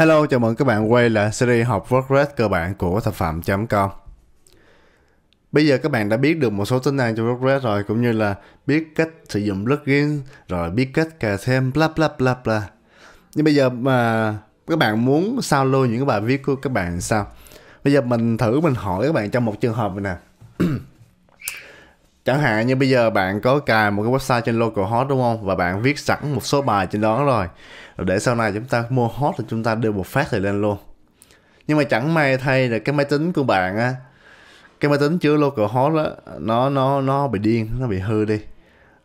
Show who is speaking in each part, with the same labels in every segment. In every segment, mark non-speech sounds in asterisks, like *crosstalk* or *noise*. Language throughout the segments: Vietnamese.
Speaker 1: Hello, chào mừng các bạn quay lại series học WordPress cơ bản của thập phạm.com Bây giờ các bạn đã biết được một số tính năng trong WordPress rồi cũng như là biết cách sử dụng plugin rồi biết cách cài thêm bla bla bla bla Nhưng bây giờ mà các bạn muốn sao lưu những bài viết của các bạn sao? Bây giờ mình thử mình hỏi các bạn trong một trường hợp này nè *clears throat* Chẳng hạn như bây giờ bạn có cài một cái website trên localhost đúng không? Và bạn viết sẵn một số bài trên đó rồi để sau này chúng ta mua hot thì chúng ta đưa một phát thì lên luôn nhưng mà chẳng may thay là cái máy tính của bạn á cái máy tính chứa local host á nó nó nó bị điên nó bị hư đi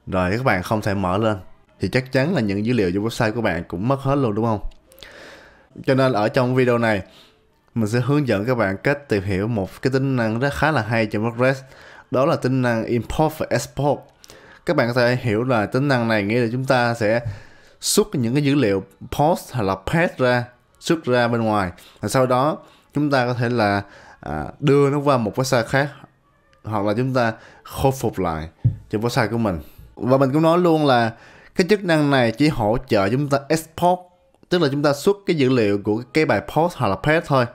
Speaker 1: rồi các bạn không thể mở lên thì chắc chắn là những dữ liệu trên website của bạn cũng mất hết luôn đúng không cho nên ở trong video này mình sẽ hướng dẫn các bạn cách tìm hiểu một cái tính năng rất khá là hay trên WordPress đó là tính năng import và export các bạn có thể hiểu là tính năng này nghĩa là chúng ta sẽ xuất những cái dữ liệu post hay là page ra xuất ra bên ngoài và sau đó chúng ta có thể là à, đưa nó qua một website khác hoặc là chúng ta khôi phục lại trên website của mình và mình cũng nói luôn là cái chức năng này chỉ hỗ trợ chúng ta export tức là chúng ta xuất cái dữ liệu của cái bài post hoặc là page thôi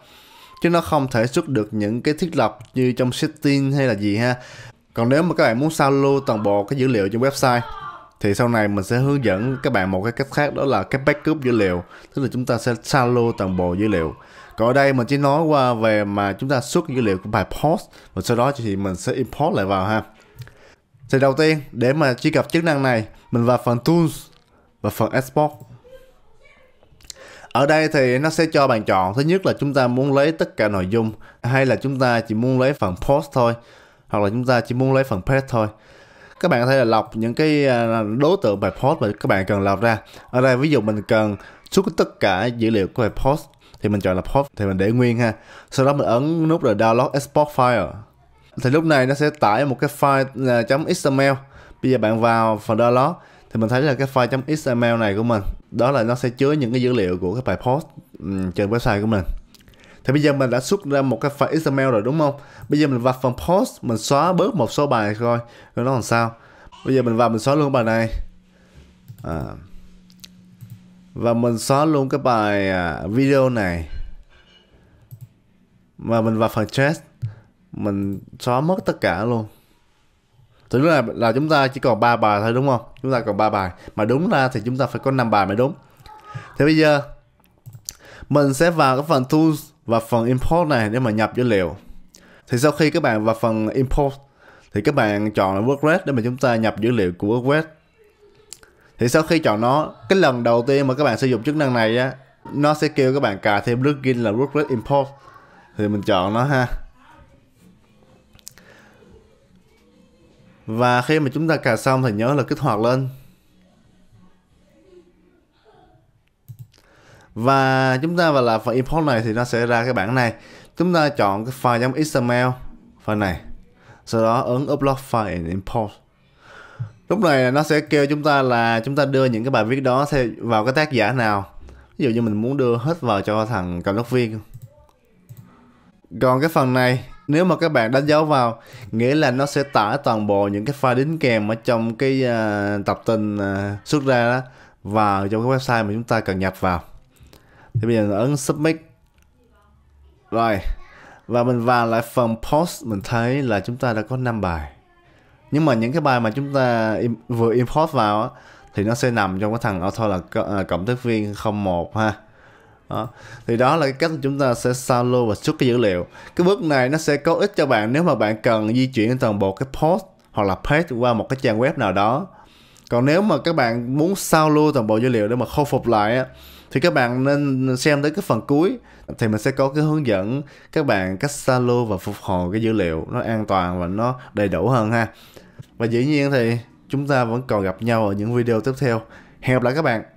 Speaker 1: chứ nó không thể xuất được những cái thiết lập như trong setting hay là gì ha còn nếu mà các bạn muốn sao lưu toàn bộ cái dữ liệu trên website thì sau này mình sẽ hướng dẫn các bạn một cái cách khác đó là cái backup dữ liệu tức là chúng ta sẽ salo toàn bộ dữ liệu còn ở đây mình chỉ nói qua về mà chúng ta xuất dữ liệu của bài post và sau đó thì mình sẽ import lại vào ha thì đầu tiên để mà truy cập chức năng này mình vào phần tools và phần export ở đây thì nó sẽ cho bạn chọn thứ nhất là chúng ta muốn lấy tất cả nội dung hay là chúng ta chỉ muốn lấy phần post thôi hoặc là chúng ta chỉ muốn lấy phần page thôi các bạn có thể là lọc những cái à, đối tượng bài post mà các bạn cần lọc ra ở đây ví dụ mình cần xuất tất cả dữ liệu của bài post thì mình chọn là post thì mình để nguyên ha sau đó mình ấn nút là download export file thì lúc này nó sẽ tải một cái file à, .xml bây giờ bạn vào phần download thì mình thấy là cái file .xml này của mình đó là nó sẽ chứa những cái dữ liệu của cái bài post ừ, trên website của mình thì bây giờ mình đã xuất ra một cái file XML rồi đúng không bây giờ mình vào phần post mình xóa bớt một số bài coi rồi nó làm sao bây giờ mình vào mình xóa luôn bài này à. và mình xóa luôn cái bài à, video này mà mình vào phần chat mình xóa mất tất cả luôn thì lúc này là chúng ta chỉ còn ba bài thôi đúng không chúng ta còn ba bài mà đúng ra thì chúng ta phải có năm bài mới đúng thì bây giờ mình sẽ vào cái phần tools và phần import này để mà nhập dữ liệu thì sau khi các bạn vào phần import thì các bạn chọn là WordPress để mà chúng ta nhập dữ liệu của WordPress thì sau khi chọn nó cái lần đầu tiên mà các bạn sử dụng chức năng này á nó sẽ kêu các bạn cài thêm plugin là WordPress import thì mình chọn nó ha và khi mà chúng ta cài xong thì nhớ là kích hoạt lên và chúng ta vào là phần import này thì nó sẽ ra cái bảng này chúng ta chọn cái file .xml phần này sau đó ấn upload file and import lúc này nó sẽ kêu chúng ta là chúng ta đưa những cái bài viết đó vào cái tác giả nào ví dụ như mình muốn đưa hết vào cho thằng cộng tác viên còn cái phần này nếu mà các bạn đánh dấu vào nghĩa là nó sẽ tải toàn bộ những cái file đính kèm ở trong cái uh, tập tin uh, xuất ra đó vào trong cái website mà chúng ta cần nhập vào thì bây giờ nó ấn submit rồi và mình vào lại phần post mình thấy là chúng ta đã có 5 bài nhưng mà những cái bài mà chúng ta im, vừa import vào á, thì nó sẽ nằm trong cái thằng author là à, cộng tác viên 01 ha đó. thì đó là cái cách chúng ta sẽ solo và xuất cái dữ liệu cái bước này nó sẽ có ích cho bạn nếu mà bạn cần di chuyển toàn bộ cái post hoặc là page qua một cái trang web nào đó còn nếu mà các bạn muốn sao lưu toàn bộ dữ liệu để mà khôi phục lại á thì các bạn nên xem tới cái phần cuối thì mình sẽ có cái hướng dẫn các bạn cách sao lưu và phục hồi cái dữ liệu nó an toàn và nó đầy đủ hơn ha và dĩ nhiên thì chúng ta vẫn còn gặp nhau ở những video tiếp theo hẹn gặp lại các bạn